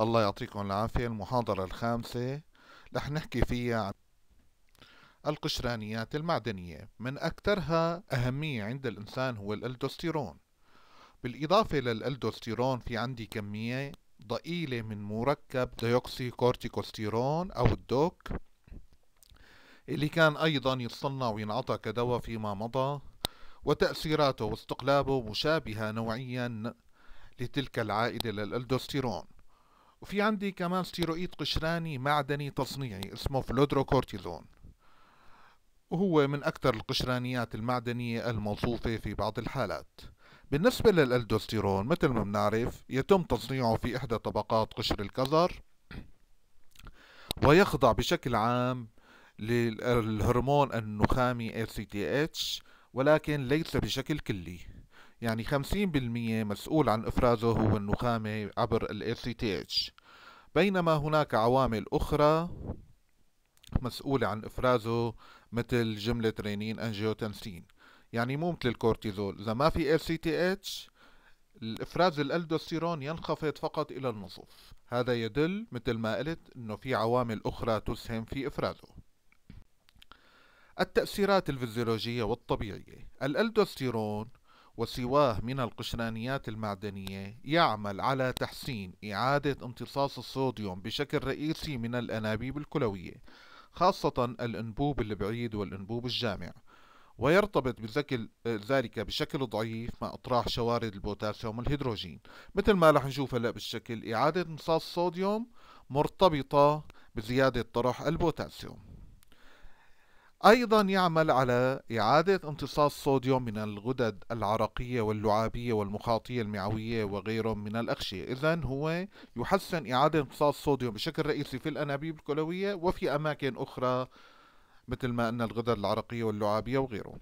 الله يعطيكم العافية المحاضرة الخامسة رح نحكي فيها عن القشرانيات المعدنية من أكثرها أهمية عند الإنسان هو الألدوستيرون بالإضافة للألدوستيرون في عندي كمية ضئيلة من مركب ديوكسي كورتيكوستيرون أو الدوك اللي كان أيضا يتصنع وينعطى كدواء فيما مضى وتأثيراته واستقلابه مشابهة نوعيا لتلك العائدة للألدوستيرون وفي عندي كمان ستيرويد قشراني معدني تصنيعي اسمه فلودروكورتيزون وهو من أكثر القشرانيات المعدنية الموصوفة في بعض الحالات بالنسبة للألدوستيرون مثل ما بنعرف يتم تصنيعه في إحدى طبقات قشر الكظر ويخضع بشكل عام للهرمون النخامي ACTH ولكن ليس بشكل كلي يعني 50% مسؤول عن إفرازه هو النخامة عبر الـ ACTH بينما هناك عوامل أخرى مسؤولة عن إفرازه مثل جملة رينين أنجيوتنسين يعني مو مثل الكورتيزول إذا ما في ACTH الإفراز الألدوستيرون ينخفض فقط إلى النصف هذا يدل مثل ما قلت أنه في عوامل أخرى تسهم في إفرازه التأثيرات الفيزيولوجية والطبيعية الألدوستيرون وسواه من القشرانيات المعدنية يعمل على تحسين إعادة امتصاص الصوديوم بشكل رئيسي من الأنابيب الكلوية خاصة الأنبوب البعيد والأنبوب الجامع ويرتبط آه، ذلك بشكل ضعيف مع إطراح شوارد البوتاسيوم والهيدروجين مثل ما رح نشوف هلأ بالشكل إعادة امتصاص الصوديوم مرتبطة بزيادة طرح البوتاسيوم أيضا يعمل على إعادة امتصاص صوديوم من الغدد العرقية واللعابية والمخاطية المعوية وغيرهم من الأغشية إذا هو يحسن إعادة امتصاص صوديوم بشكل رئيسي في الأنابيب الكلوية وفي أماكن أخرى مثل ما أن الغدد العرقية واللعابية وغيره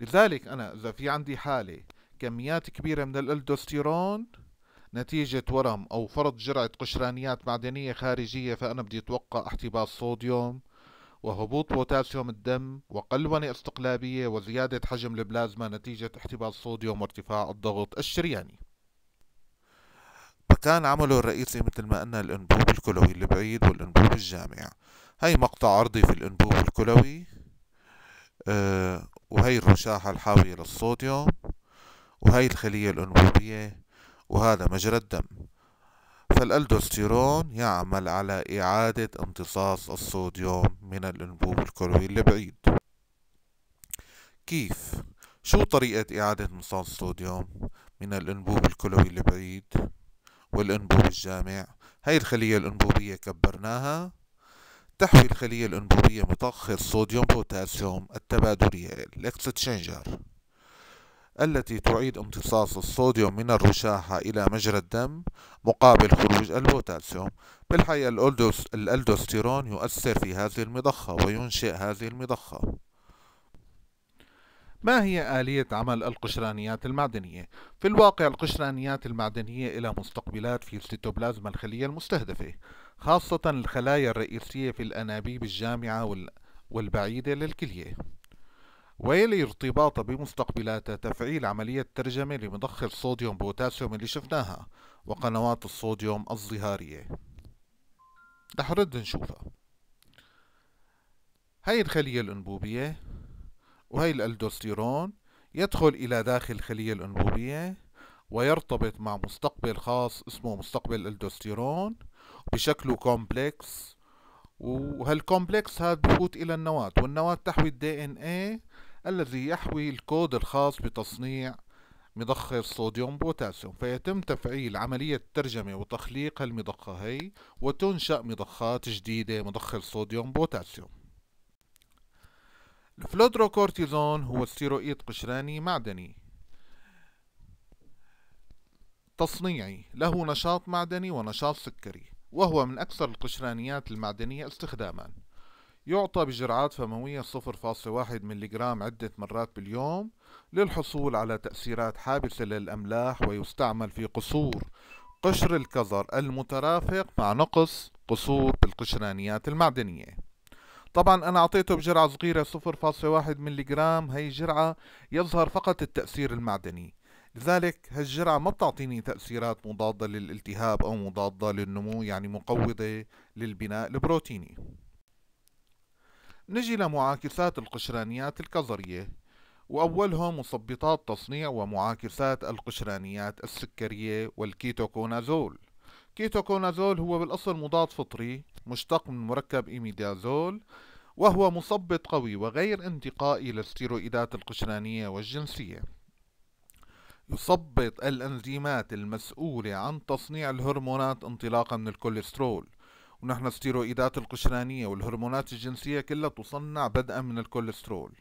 لذلك أنا إذا في عندي حالة كميات كبيرة من الألدوستيرون نتيجة ورم أو فرض جرعة قشرانيات معدنية خارجية فأنا بدي أتوقع احتباس صوديوم وهبوط بوتاسيوم الدم وقلونة استقلابية وزيادة حجم البلازما نتيجة احتباس صوديوم وارتفاع الضغط الشرياني فكان عمله الرئيسي مثل ما قلنا الأنبوب الكلوي البعيد والأنبوب الجامع هاي مقطع عرضي في الأنبوب الكلوي أه وهي الرشاحة الحاوية للصوديوم وهي الخلية الأنبوبية وهذا مجرى الدم فالألدوستيرون يعمل على إعادة امتصاص الصوديوم من الأنبوب الكلوي البعيد كيف؟ شو طريقة إعادة امتصاص الصوديوم من الأنبوب الكلوي البعيد والأنبوب الجامع؟ هاي الخلية الأنبوبية كبرناها تحوي الخلية الأنبوبية متأخر صوديوم بوتاسيوم التبادلية الاكس تشينجر التي تعيد امتصاص الصوديوم من الرشاحة إلى مجرى الدم مقابل خروج البوتاسيوم بالحقيقة الألدوس الألدوستيرون يؤثر في هذه المضخة وينشئ هذه المضخة ما هي آلية عمل القشرانيات المعدنية؟ في الواقع القشرانيات المعدنية إلى مستقبلات في السيتوبلازما الخلية المستهدفة خاصة الخلايا الرئيسية في الأنابيب الجامعة والبعيدة للكلية ويلي ارتباطها بمستقبلاتها تفعيل عملية ترجمة لمضخة صوديوم بوتاسيوم اللي شفناها وقنوات الصوديوم الظهارية رح نرد نشوفها هاي الخلية الأنبوبية وهي الألدوستيرون يدخل إلى داخل الخلية الأنبوبية ويرتبط مع مستقبل خاص اسمه مستقبل الألدوستيرون بشكله كومبلكس وهالكومبلكس هاد بفوت إلى النواة والنواة تحوي الدي ان ايه الذي يحوي الكود الخاص بتصنيع مضخة صوديوم بوتاسيوم فيتم تفعيل عملية ترجمة وتخليق هالمضخة هي وتنشأ مضخات جديدة مضخة صوديوم بوتاسيوم الفلودروكورتيزون هو السيروئيد قشراني معدني تصنيعي له نشاط معدني ونشاط سكري وهو من أكثر القشرانيات المعدنية استخداماً يعطى بجرعات فموية 0.1 ملغ عدة مرات باليوم للحصول على تأثيرات حابسة للأملاح ويستعمل في قصور قشر الكظر المترافق مع نقص قصور بالقشرانيات المعدنية طبعا أنا أعطيته بجرعة صغيرة 0.1 ملغ هي جرعة يظهر فقط التأثير المعدني لذلك هالجرعة ما بتعطيني تأثيرات مضادة للالتهاب أو مضادة للنمو يعني مقوضة للبناء البروتيني نجي لمعاكسات القشرانيات الكظرية وأولهم مثبطات تصنيع ومعاكسات القشرانيات السكرية والكيتوكونازول كيتوكونازول هو بالأصل مضاد فطري مشتق من مركب إيميدازول وهو مثبط قوي وغير انتقائي للستيرويدات القشرانية والجنسية يثبط الأنزيمات المسؤولة عن تصنيع الهرمونات انطلاقا من الكوليسترول ونحن الستيرويدات القشرانية والهرمونات الجنسية كلها تصنع بدءا من الكوليسترول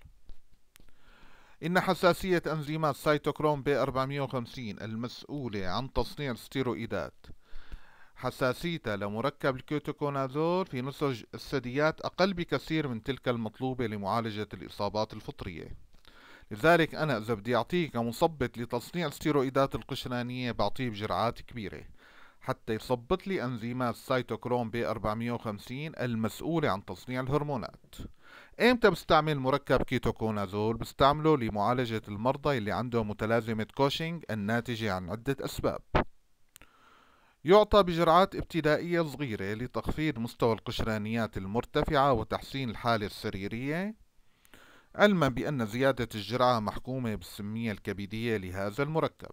إن حساسية أنزيمات سيتوكروم ب 450 المسؤولة عن تصنيع الستيرويدات حساسيتها لمركب الكيتوكونازول في نسج الثدييات أقل بكثير من تلك المطلوبة لمعالجة الإصابات الفطرية لذلك أنا إذا بدي أعطيك مصبت لتصنيع الستيرويدات القشرانية بعطيه بجرعات كبيرة حتى يثبط لي انزيمات سيتوكروم ب 450 المسؤولة عن تصنيع الهرمونات امتى بستعمل مركب كيتوكونازول بستعمله لمعالجة المرضى اللي عندهم متلازمة كوشينج الناتجة عن عدة اسباب يعطى بجرعات ابتدائية صغيرة لتخفيض مستوى القشرانيات المرتفعة وتحسين الحالة السريرية علما بأن زيادة الجرعة محكومة بالسمية الكبدية لهذا المركب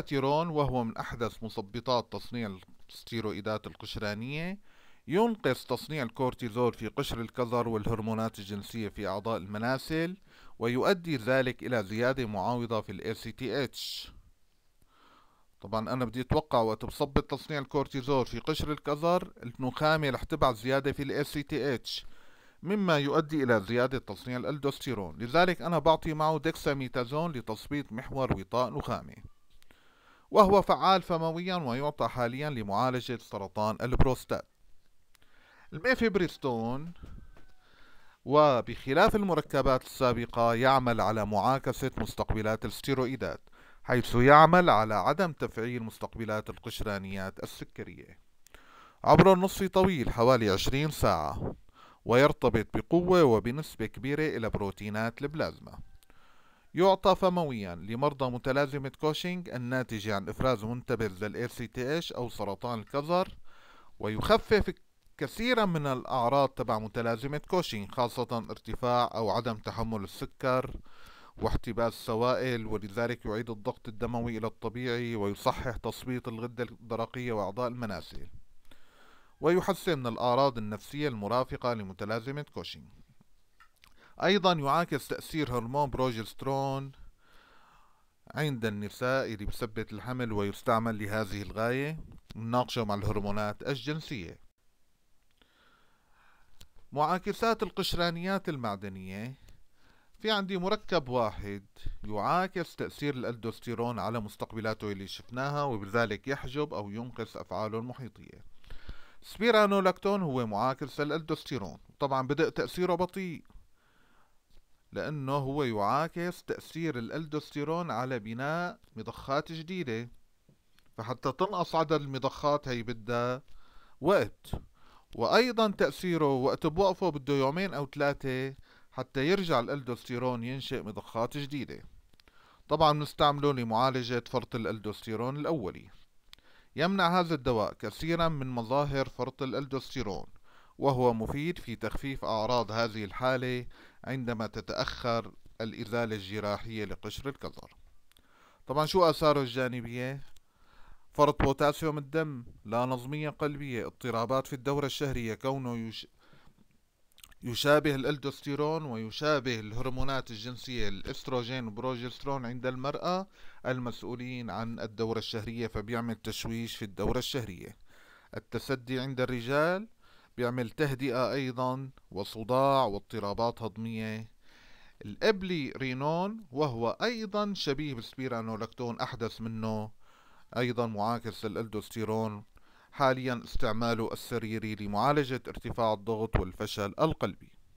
تيرون وهو من أحدث مثبطات تصنيع الستيرويدات القشرانية ينقص تصنيع الكورتيزول في قشر الكظر والهرمونات الجنسية في أعضاء المناسل ويؤدي ذلك إلى زيادة معاوضة في الـ ACTH طبعا أنا بدي أتوقع وقت بصبت تصنيع الكورتيزول في قشر الكظر النخامة رح تبعث زيادة في الـ ACTH مما يؤدي إلى زيادة تصنيع الألدوستيرون لذلك أنا بعطي معه ديكساميتازون لتثبيط محور وطاء نخامي وهو فعال فمويا ويعطى حاليا لمعالجة سرطان البروستات الميفيبريستون وبخلاف المركبات السابقة يعمل على معاكسة مستقبلات الستيرويدات حيث يعمل على عدم تفعيل مستقبلات القشرانيات السكرية عبر النصف طويل حوالي 20 ساعة ويرتبط بقوة وبنسبة كبيرة إلى بروتينات البلازما يعطى فمويا لمرضى متلازمة كوشينج الناتجة عن إفراز منتبذ للـ ACTH أو سرطان الكظر ويخفف كثيرا من الأعراض تبع متلازمة كوشينج خاصة ارتفاع أو عدم تحمل السكر واحتباس السوائل ولذلك يعيد الضغط الدموي إلى الطبيعي ويصحح تصبيط الغدة الدرقية وأعضاء المناسل ويحسن الأعراض النفسية المرافقة لمتلازمة كوشينج أيضا يعاكس تأثير هرمون بروجسترون عند النساء اللي بثبت الحمل ويستعمل لهذه الغاية نناقشه مع الهرمونات الجنسية معاكسات القشرانيات المعدنية في عندي مركب واحد يعاكس تأثير الألدوستيرون على مستقبلاته اللي شفناها وبذلك يحجب أو ينقص أفعاله المحيطية سبيرانولاكتون هو معاكس للألدوستيرون طبعا بدأ تأثيره بطيء لأنه هو يعاكس تأثير الألدوستيرون على بناء مضخات جديدة فحتى تنقص عدد المضخات هي بدها وقت وأيضا تأثيره وقت بوقفه بده يومين أو ثلاثة حتى يرجع الألدوستيرون ينشئ مضخات جديدة طبعا نستعمله لمعالجة فرط الألدوستيرون الأولي يمنع هذا الدواء كثيرا من مظاهر فرط الألدوستيرون وهو مفيد في تخفيف أعراض هذه الحالة عندما تتأخر الإزالة الجراحية لقشر الكظر طبعا شو آثاره الجانبية؟ فرط بوتاسيوم الدم لا نظمية قلبية اضطرابات في الدورة الشهرية كونه يش... يشابه الالدوستيرون ويشابه الهرمونات الجنسية الاستروجين والبروجسترون عند المرأة المسؤولين عن الدورة الشهرية فبيعمل تشويش في الدورة الشهرية التسدي عند الرجال بيعمل تهدئة أيضا وصداع واضطرابات هضمية الأبلي رينون وهو أيضا شبيه بالسبيرانولاكتون أحدث منه أيضا معاكس للألدوستيرون حاليا استعماله السريري لمعالجة ارتفاع الضغط والفشل القلبي